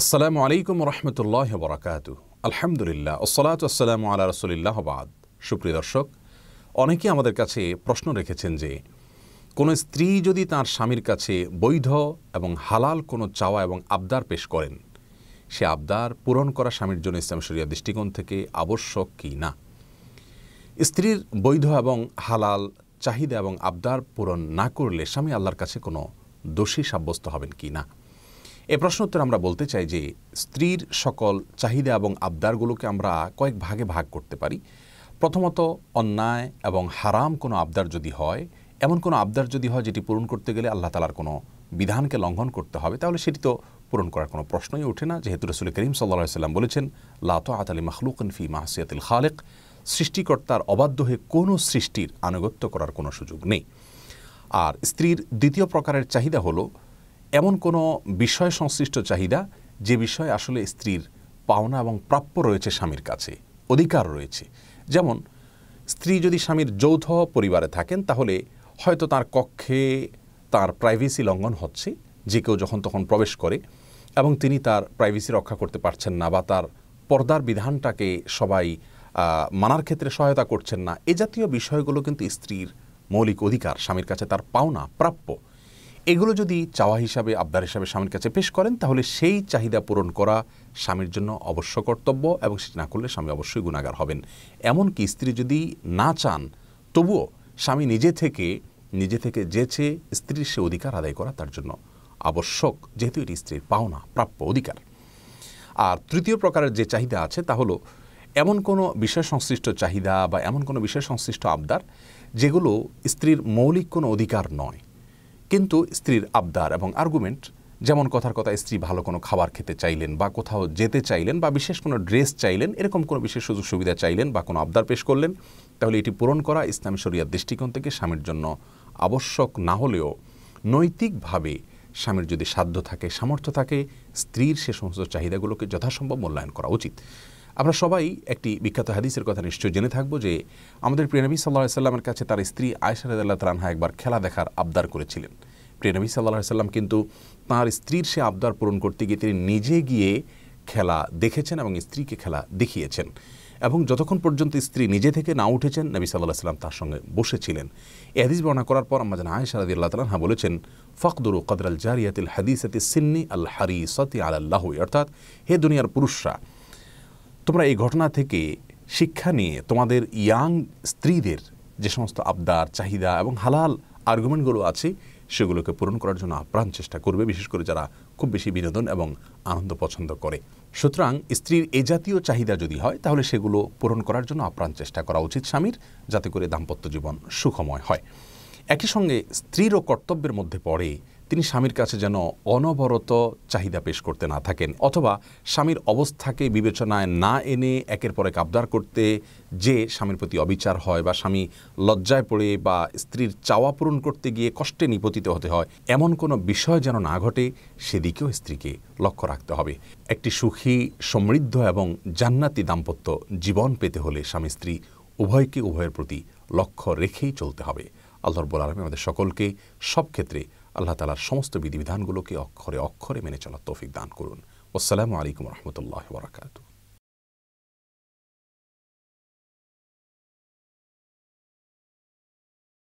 আসসালামু আলাইকুম রহমতুল্লাহ বরাকাত আলহামদুলিল্লাহ ওসলাত আসসালাম আল্লাহ রসুলিল্লাহ বাদ সুপ্রিয় দর্শক অনেকে আমাদের কাছে প্রশ্ন রেখেছেন যে কোনো স্ত্রী যদি তার স্বামীর কাছে বৈধ এবং হালাল কোনো চাওয়া এবং আবদার পেশ করেন সে আবদার পূরণ করা স্বামীর জন্য ইসলাম শরিয়া দৃষ্টিকোণ থেকে আবশ্যক কি না স্ত্রীর বৈধ এবং হালাল চাহিদা এবং আবদার পূরণ না করলে স্বামী আল্লাহর কাছে কোনো দোষী সাব্যস্ত হবেন কি না এ প্রশ্ন উত্তর আমরা বলতে চাই যে স্ত্রীর সকল চাহিদা এবং আবদারগুলোকে আমরা কয়েক ভাগে ভাগ করতে পারি প্রথমত অন্যায় এবং হারাম কোনো আবদার যদি হয় এমন কোনো আবদার যদি হয় যেটি পূরণ করতে গেলে আল্লাহ তালার কোনো বিধানকে লঙ্ঘন করতে হবে তাহলে সেটি তো পূরণ করার কোনো প্রশ্নই ওঠে না যেহেতু রসুল করিম সাল্লা সাল্লাম বলেছেন আত আতালি মাহলুকন ফি মাহসিয়াতিল খালেক সৃষ্টিকর্তার অবাধ্য হয়ে কোনো সৃষ্টির আনুগত্য করার কোনো সুযোগ নেই আর স্ত্রীর দ্বিতীয় প্রকারের চাহিদা হলো এমন কোনো বিষয় সংশ্লিষ্ট চাহিদা যে বিষয়ে আসলে স্ত্রীর পাওনা এবং প্রাপ্য রয়েছে স্বামীর কাছে অধিকার রয়েছে যেমন স্ত্রী যদি স্বামীর যৌথ পরিবারে থাকেন তাহলে হয়তো তার কক্ষে তার প্রাইভেসি লঙ্ঘন হচ্ছে যে কেউ যখন তখন প্রবেশ করে এবং তিনি তার প্রাইভেসি রক্ষা করতে পারছেন না বা তার পর্দার বিধানটাকে সবাই মানার ক্ষেত্রে সহায়তা করছেন না এ জাতীয় বিষয়গুলো কিন্তু স্ত্রীর মৌলিক অধিকার স্বামীর কাছে তার পাওনা প্রাপ্য এগুলো যদি চাওয়া হিসাবে আবদার হিসাবে স্বামীর কাছে পেশ করেন তাহলে সেই চাহিদা পূরণ করা স্বামীর জন্য অবশ্য কর্তব্য এবং সেটি না করলে স্বামী অবশ্যই গুণাগার হবেন এমনকি স্ত্রী যদি না চান তবুও স্বামী নিজে থেকে নিজে থেকে যেছে স্ত্রীর সে অধিকার আদায় করা তার জন্য আবশ্যক যেহেতু এটি স্ত্রীর পাওনা প্রাপ্য অধিকার আর তৃতীয় প্রকারের যে চাহিদা আছে তা হলো এমন কোনো বিষয় সংশ্লিষ্ট চাহিদা বা এমন কোনো বিষয় সংশ্লিষ্ট আবদার যেগুলো স্ত্রীর মৌলিক কোনো অধিকার নয় কিন্তু স্ত্রীর আবদার এবং আর্গুমেন্ট যেমন কথার কথা স্ত্রী ভালো কোনো খাবার খেতে চাইলেন বা কোথাও যেতে চাইলেন বা বিশেষ কোনো ড্রেস চাইলেন এরকম কোনো বিশেষ সুযোগ সুবিধা চাইলেন বা কোনো আবদার পেশ করলেন তাহলে এটি পূরণ করা ইসলামী শরিয়ার দৃষ্টিকোণ থেকে স্বামীর জন্য আবশ্যক না হলেও নৈতিকভাবে স্বামীর যদি সাধ্য থাকে সামর্থ্য থাকে স্ত্রীর সে সমস্ত চাহিদাগুলোকে যথাসম্ভব মূল্যায়ন করা উচিত আমরা সবাই একটি বিখ্যাত হাদিসের কথা নিশ্চয় জেনে থাকবো যে আমাদের প্রিয়নবী সাল্লাহ সাল্লামের কাছে তার স্ত্রী আয়সা রাজাল্লাহ তালানহা একবার খেলা দেখার আবদার করেছিলেন প্রিয়নবী সাল্লাহ সাল্লাম কিন্তু তাঁর স্ত্রীর সে আবদার পূরণ করতে গিয়ে তিনি নিজে গিয়ে খেলা দেখেছেন এবং স্ত্রীকে খেলা দেখিয়েছেন এবং যতক্ষণ পর্যন্ত স্ত্রী নিজে থেকে না উঠেছেন নবী সাল্লাহ সাল্লাম তার সঙ্গে বসেছিলেন এ হাদিস বর্ণনা করার পর আমাদের আয়েশা রাদি আল্লাহ তালাহা বলেছেন ফখদুরু কদরাল জারিয়াতিল হাদিসাতি সিন্নি আল হারি সতি আল্লাহ অর্থাৎ হে দুনিয়ার পুরুষরা তোমরা এই ঘটনা থেকে শিক্ষা নিয়ে তোমাদের ইয়াং স্ত্রীদের যে সমস্ত আবদার চাহিদা এবং হালাল আর্গুমেন্টগুলো আছে সেগুলোকে পূরণ করার জন্য আপ্রাণ চেষ্টা করবে বিশেষ করে যারা খুব বেশি বিনোদন এবং আনন্দ পছন্দ করে সুতরাং স্ত্রীর এ জাতীয় চাহিদা যদি হয় তাহলে সেগুলো পূরণ করার জন্য আপ্রাণ চেষ্টা করা উচিত স্বামীর যাতে করে দাম্পত্য জীবন সুখময় হয় একই সঙ্গে স্ত্রীরও কর্তব্যের মধ্যে পড়ে তিনি স্বামীর কাছে যেন অনবরত চাহিদা পেশ করতে না থাকেন অথবা স্বামীর অবস্থাকে বিবেচনায় না এনে একের পর এক আবদার করতে যে স্বামীর প্রতি অবিচার হয় বা স্বামী লজ্জায় পড়ে বা স্ত্রীর চাওয়া পূরণ করতে গিয়ে কষ্টে নিপতিত হতে হয় এমন কোনো বিষয় যেন না ঘটে সেদিকেও স্ত্রীকে লক্ষ্য রাখতে হবে একটি সুখী সমৃদ্ধ এবং জান্নাতি দাম্পত্য জীবন পেতে হলে স্বামী স্ত্রী উভয়কে উভয়ের প্রতি লক্ষ্য রেখেই চলতে হবে আল্লাহর বোল আমি আমাদের সকলকে সব ক্ষেত্রে আল্লাহ তালার সমস্ত বিধিবিধানগুলোকে অক্ষরে অক্ষরে মেনে চলার তৌফিক দান করুন আসসালামু আলাইকুম রহমতুল্লাহ বরাকাতু